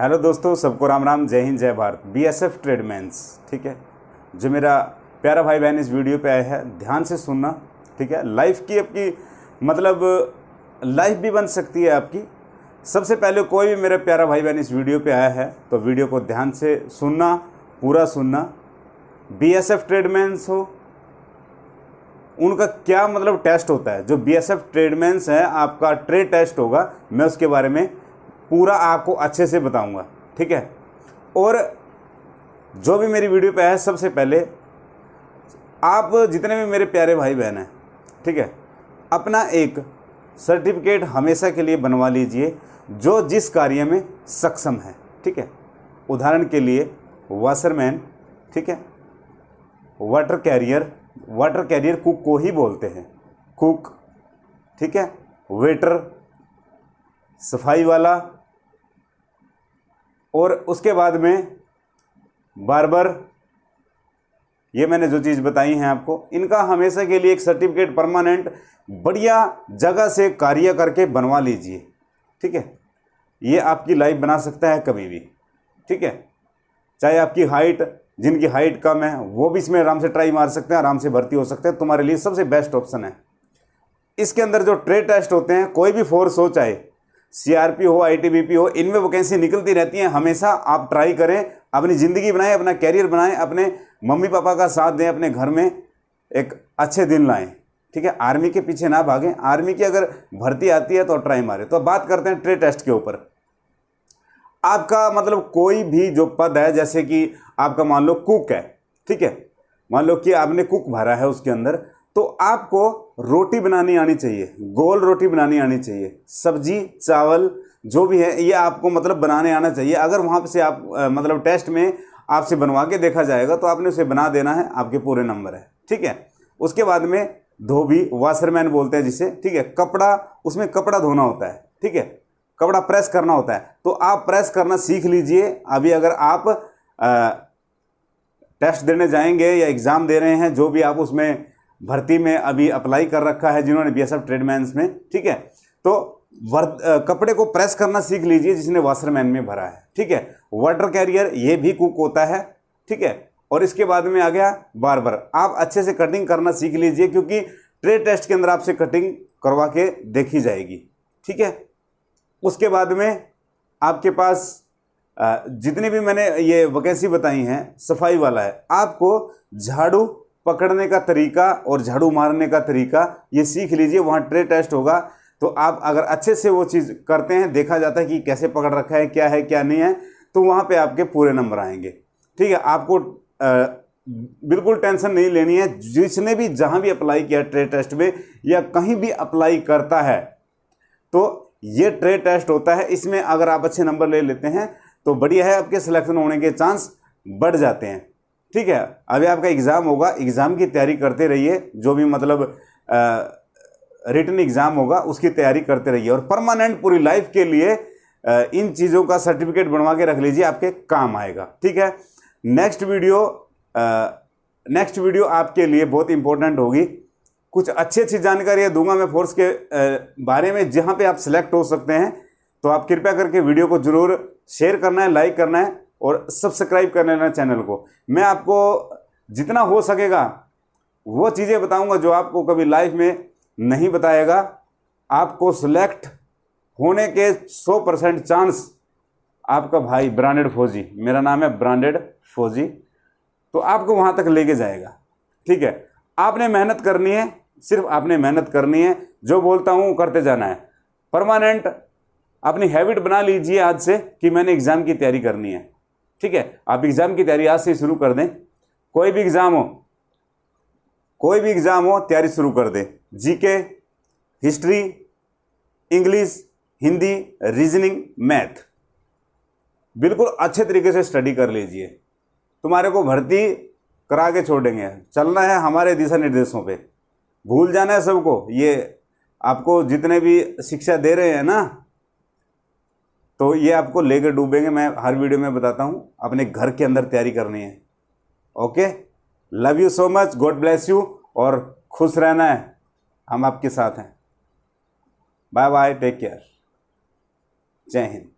hello दोस्तों सबको राम राम जय हिंद जय Bharat B S F tradesmen ठीक है जो मेरा प्यारा भाई बहन इस वीडियो पे आया है ध्यान से सुनना ठीक है लाइफ की आपकी मतलब लाइफ भी बन सकती है आपकी सबसे पहले कोई भी मेरा प्यारा भाई बहन इस वीडियो पे आया है तो वीडियो को ध्यान से सुनना पूरा सुनना बी एस एफ ट्रेडमैंस हो उनका क्या मतलब टेस्ट होता है जो बी एस एफ ट्रेडमैंस हैं आपका ट्रेड टेस्ट होगा मैं उसके बारे में पूरा आपको अच्छे से बताऊंगा ठीक है और जो भी मेरी वीडियो पे है सबसे पहले आप जितने भी मेरे प्यारे भाई बहन हैं ठीक है अपना एक सर्टिफिकेट हमेशा के लिए बनवा लीजिए जो जिस कार्य में सक्षम है ठीक है उदाहरण के लिए वाशरमैन ठीक है water carrier water carrier cook को ही बोलते हैं कुक ठीक है वेटर सफाई वाला और उसके बाद में बार्बर ये मैंने जो चीज़ बताई है आपको इनका हमेशा के लिए एक सर्टिफिकेट परमानेंट बढ़िया जगह से कार्य करके बनवा लीजिए ठीक है ये आपकी लाइफ बना सकता है कभी भी ठीक है चाहे आपकी हाइट जिनकी हाइट कम है वो भी इसमें आराम से ट्राई मार सकते हैं आराम से भर्ती हो सकते हैं तुम्हारे लिए सबसे बेस्ट ऑप्शन है इसके अंदर जो ट्रेड टेस्ट होते हैं कोई भी फोर्स हो चाहे सीआरपी हो आईटीबीपी हो इनमें वैकेंसी निकलती रहती हैं हमेशा आप ट्राई करें अपनी ज़िंदगी बनाएं अपना कैरियर बनाएं अपने मम्मी पापा का साथ दें अपने घर में एक अच्छे दिन लाएं ठीक है आर्मी के पीछे ना भागें आर्मी की अगर भर्ती आती है तो ट्राई मारें तो बात करते हैं ट्रे टेस्ट के ऊपर आपका मतलब कोई भी जो पद है जैसे कि आपका मान लो कुक है ठीक है मान लो कि आपने कुक भरा है उसके अंदर तो आपको रोटी बनानी आनी चाहिए गोल रोटी बनानी आनी चाहिए सब्जी चावल जो भी है ये आपको मतलब बनाने आना चाहिए अगर वहाँ से आप मतलब टेस्ट में आपसे बनवा के देखा जाएगा तो आपने उसे बना देना है आपके पूरे नंबर है ठीक है उसके बाद में धोबी वाशरमैन बोलते हैं जिसे ठीक है कपड़ा उसमें कपड़ा धोना होता है ठीक है कपड़ा प्रेस करना होता है तो आप प्रेस करना सीख लीजिए अभी अगर आप आ, टेस्ट देने जाएंगे या एग्ज़ाम दे रहे हैं जो भी आप उसमें भर्ती में अभी अप्लाई कर रखा है जिन्होंने बी एस एफ ट्रेडमैन में ठीक है तो वर्त कपड़े को प्रेस करना सीख लीजिए जिसने वाशरमैन में भरा है ठीक है वाटर कैरियर ये भी कुक होता है ठीक है और इसके बाद में आ गया बार्बर आप अच्छे से कटिंग करना सीख लीजिए क्योंकि ट्रेड टेस्ट के अंदर आपसे कटिंग करवा के देखी जाएगी ठीक है उसके बाद में आपके पास जितनी भी मैंने ये वैकेंसी बताई हैं सफाई वाला है आपको झाड़ू पकड़ने का तरीका और झाड़ू मारने का तरीका ये सीख लीजिए वहाँ ट्रे टेस्ट होगा तो आप अगर अच्छे से वो चीज़ करते हैं देखा जाता है कि कैसे पकड़ रखा है क्या है क्या नहीं है तो वहाँ पे आपके पूरे नंबर आएंगे ठीक है आपको आ, बिल्कुल टेंशन नहीं लेनी है जिसने भी जहाँ भी अप्लाई किया ट्रे टेस्ट में या कहीं भी अप्लाई करता है तो ये ट्रे टेस्ट होता है इसमें अगर आप अच्छे नंबर ले लेते हैं तो बढ़िया है आपके सिलेक्शन होने के चांस बढ़ जाते हैं ठीक है अभी आपका एग्ज़ाम होगा एग्ज़ाम की तैयारी करते रहिए जो भी मतलब रिटर्न एग्ज़ाम होगा उसकी तैयारी करते रहिए और परमानेंट पूरी लाइफ के लिए आ, इन चीज़ों का सर्टिफिकेट बनवा के रख लीजिए आपके काम आएगा ठीक है नेक्स्ट वीडियो नेक्स्ट वीडियो आपके लिए बहुत इंपॉर्टेंट होगी कुछ अच्छी अच्छी जानकारियाँ दूंगा मैं फोर्स के आ, बारे में जहाँ पर आप सिलेक्ट हो सकते हैं तो आप कृपया करके वीडियो को ज़रूर शेयर करना है लाइक करना है और सब्सक्राइब कर लेना चैनल को मैं आपको जितना हो सकेगा वो चीज़ें बताऊंगा जो आपको कभी लाइफ में नहीं बताएगा आपको सिलेक्ट होने के 100 परसेंट चांस आपका भाई ब्रांडेड फौजी मेरा नाम है ब्रांडेड फौजी तो आपको वहाँ तक लेके जाएगा ठीक है आपने मेहनत करनी है सिर्फ आपने मेहनत करनी है जो बोलता हूँ वो करते जाना है परमानेंट अपनी हैबिट बना लीजिए आज से कि मैंने एग्ज़ाम की तैयारी करनी है ठीक है आप एग्ज़ाम की तैयारी आज से शुरू कर दें कोई भी एग्ज़ाम हो कोई भी एग्ज़ाम हो तैयारी शुरू कर दें GK history English Hindi reasoning math बिल्कुल अच्छे तरीके से स्टडी कर लीजिए तुम्हारे को भर्ती करा के छोड़ देंगे चलना है हमारे दिशा निर्देशों पे भूल जाना है सबको ये आपको जितने भी शिक्षा दे रहे हैं ना तो ये आपको लेकर डूबेंगे मैं हर वीडियो में बताता हूँ अपने घर के अंदर तैयारी करनी है okay love you so much God bless you और खुश रहना है हम आपके साथ हैं बाय बाय टेक केयर जय हिंद